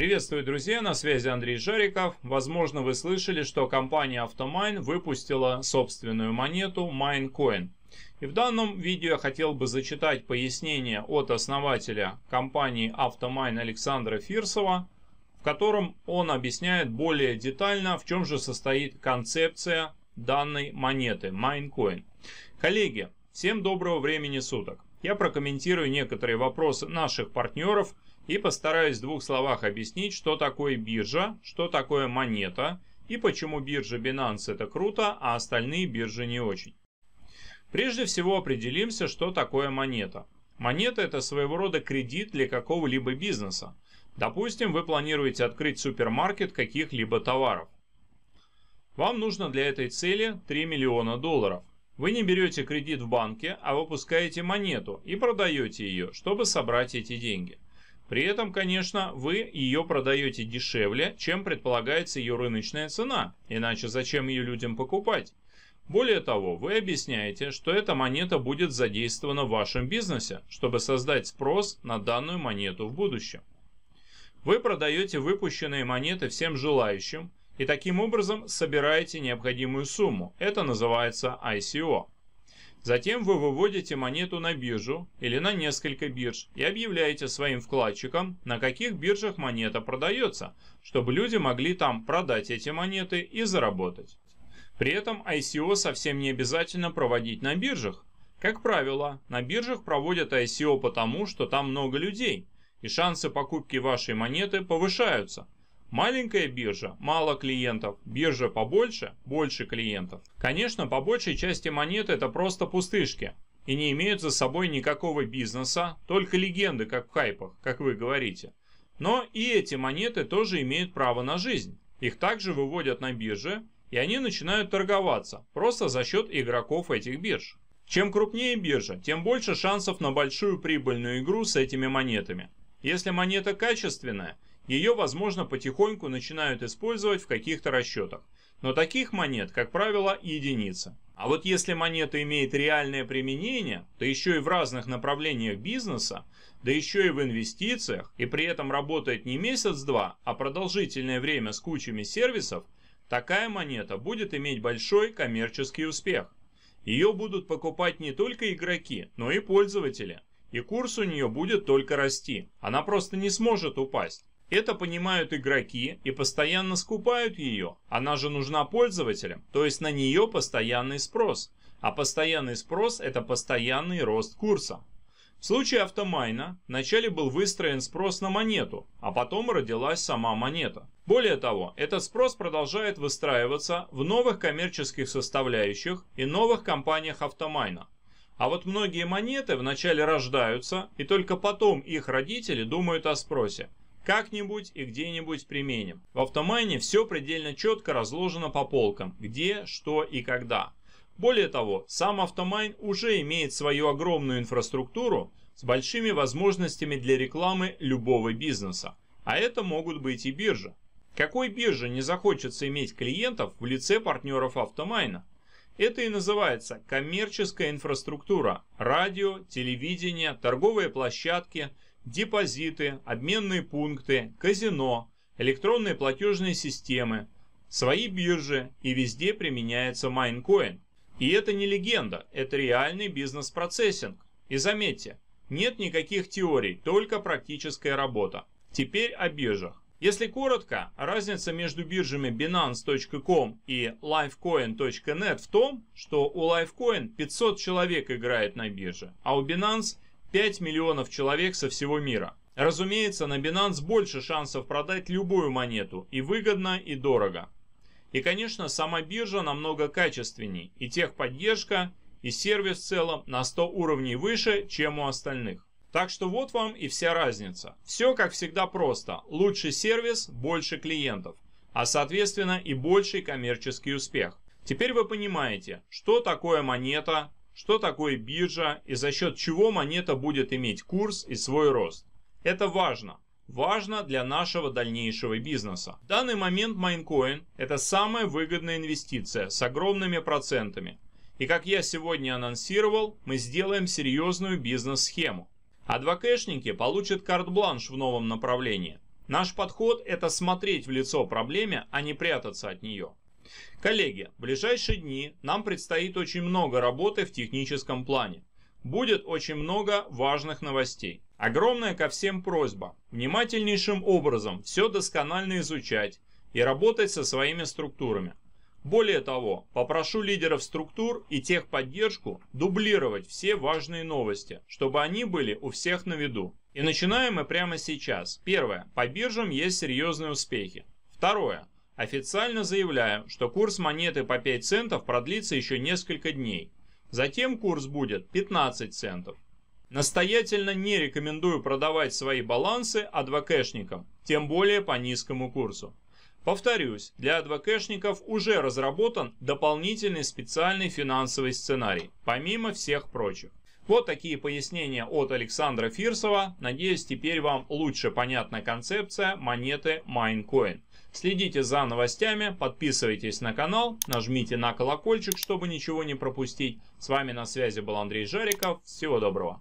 Приветствую, друзья, на связи Андрей Жариков. Возможно, вы слышали, что компания Автомайн выпустила собственную монету Minecoin. И в данном видео я хотел бы зачитать пояснение от основателя компании Автомайн Александра Фирсова, в котором он объясняет более детально, в чем же состоит концепция данной монеты Minecoin. Коллеги, всем доброго времени суток. Я прокомментирую некоторые вопросы наших партнеров – и постараюсь в двух словах объяснить, что такое биржа, что такое монета и почему биржа Binance это круто, а остальные биржи не очень. Прежде всего определимся, что такое монета. Монета – это своего рода кредит для какого-либо бизнеса. Допустим, вы планируете открыть супермаркет каких-либо товаров. Вам нужно для этой цели 3 миллиона долларов. Вы не берете кредит в банке, а выпускаете монету и продаете ее, чтобы собрать эти деньги – при этом, конечно, вы ее продаете дешевле, чем предполагается ее рыночная цена, иначе зачем ее людям покупать? Более того, вы объясняете, что эта монета будет задействована в вашем бизнесе, чтобы создать спрос на данную монету в будущем. Вы продаете выпущенные монеты всем желающим и таким образом собираете необходимую сумму. Это называется ICO. Затем вы выводите монету на биржу или на несколько бирж и объявляете своим вкладчикам, на каких биржах монета продается, чтобы люди могли там продать эти монеты и заработать. При этом ICO совсем не обязательно проводить на биржах. Как правило, на биржах проводят ICO потому, что там много людей, и шансы покупки вашей монеты повышаются – Маленькая биржа, мало клиентов, биржа побольше, больше клиентов. Конечно, по большей части монет это просто пустышки и не имеют за собой никакого бизнеса, только легенды, как в хайпах, как вы говорите. Но и эти монеты тоже имеют право на жизнь. Их также выводят на бирже, и они начинают торговаться, просто за счет игроков этих бирж. Чем крупнее биржа, тем больше шансов на большую прибыльную игру с этими монетами. Если монета качественная – ее, возможно, потихоньку начинают использовать в каких-то расчетах. Но таких монет, как правило, единицы. А вот если монета имеет реальное применение, то еще и в разных направлениях бизнеса, да еще и в инвестициях, и при этом работает не месяц-два, а продолжительное время с кучами сервисов, такая монета будет иметь большой коммерческий успех. Ее будут покупать не только игроки, но и пользователи. И курс у нее будет только расти. Она просто не сможет упасть. Это понимают игроки и постоянно скупают ее. Она же нужна пользователям, то есть на нее постоянный спрос. А постоянный спрос – это постоянный рост курса. В случае автомайна вначале был выстроен спрос на монету, а потом родилась сама монета. Более того, этот спрос продолжает выстраиваться в новых коммерческих составляющих и новых компаниях автомайна. А вот многие монеты вначале рождаются, и только потом их родители думают о спросе как-нибудь и где-нибудь применим. В автомайне все предельно четко разложено по полкам, где, что и когда. Более того, сам автомайн уже имеет свою огромную инфраструктуру с большими возможностями для рекламы любого бизнеса. А это могут быть и биржи. Какой бирже не захочется иметь клиентов в лице партнеров автомайна? Это и называется коммерческая инфраструктура. Радио, телевидение, торговые площадки – депозиты, обменные пункты, казино, электронные платежные системы, свои биржи и везде применяется майнкоин. И это не легенда, это реальный бизнес-процессинг. И заметьте, нет никаких теорий, только практическая работа. Теперь о биржах. Если коротко, разница между биржами Binance.com и Lifecoin.net в том, что у Lifecoin 500 человек играет на бирже, а у Binance 5 миллионов человек со всего мира. Разумеется, на Binance больше шансов продать любую монету, и выгодно, и дорого. И, конечно, сама биржа намного качественней, и техподдержка, и сервис в целом на 100 уровней выше, чем у остальных. Так что вот вам и вся разница. Все как всегда просто. Лучший сервис, больше клиентов, а соответственно и больший коммерческий успех. Теперь вы понимаете, что такое монета, что такое биржа и за счет чего монета будет иметь курс и свой рост. Это важно. Важно для нашего дальнейшего бизнеса. В данный момент Майнкоин – это самая выгодная инвестиция с огромными процентами. И как я сегодня анонсировал, мы сделаем серьезную бизнес-схему. Адвокэшники получат карт-бланш в новом направлении. Наш подход – это смотреть в лицо проблеме, а не прятаться от нее. Коллеги, в ближайшие дни нам предстоит очень много работы в техническом плане. Будет очень много важных новостей. Огромная ко всем просьба внимательнейшим образом все досконально изучать и работать со своими структурами. Более того, попрошу лидеров структур и техподдержку дублировать все важные новости, чтобы они были у всех на виду. И начинаем мы прямо сейчас. Первое. По биржам есть серьезные успехи. Второе. Официально заявляю, что курс монеты по 5 центов продлится еще несколько дней. Затем курс будет 15 центов. Настоятельно не рекомендую продавать свои балансы адвокешникам, тем более по низкому курсу. Повторюсь, для адвокешников уже разработан дополнительный специальный финансовый сценарий, помимо всех прочих. Вот такие пояснения от Александра Фирсова. Надеюсь, теперь вам лучше понятна концепция монеты Майнкоин. Следите за новостями, подписывайтесь на канал, нажмите на колокольчик, чтобы ничего не пропустить. С вами на связи был Андрей Жариков. Всего доброго.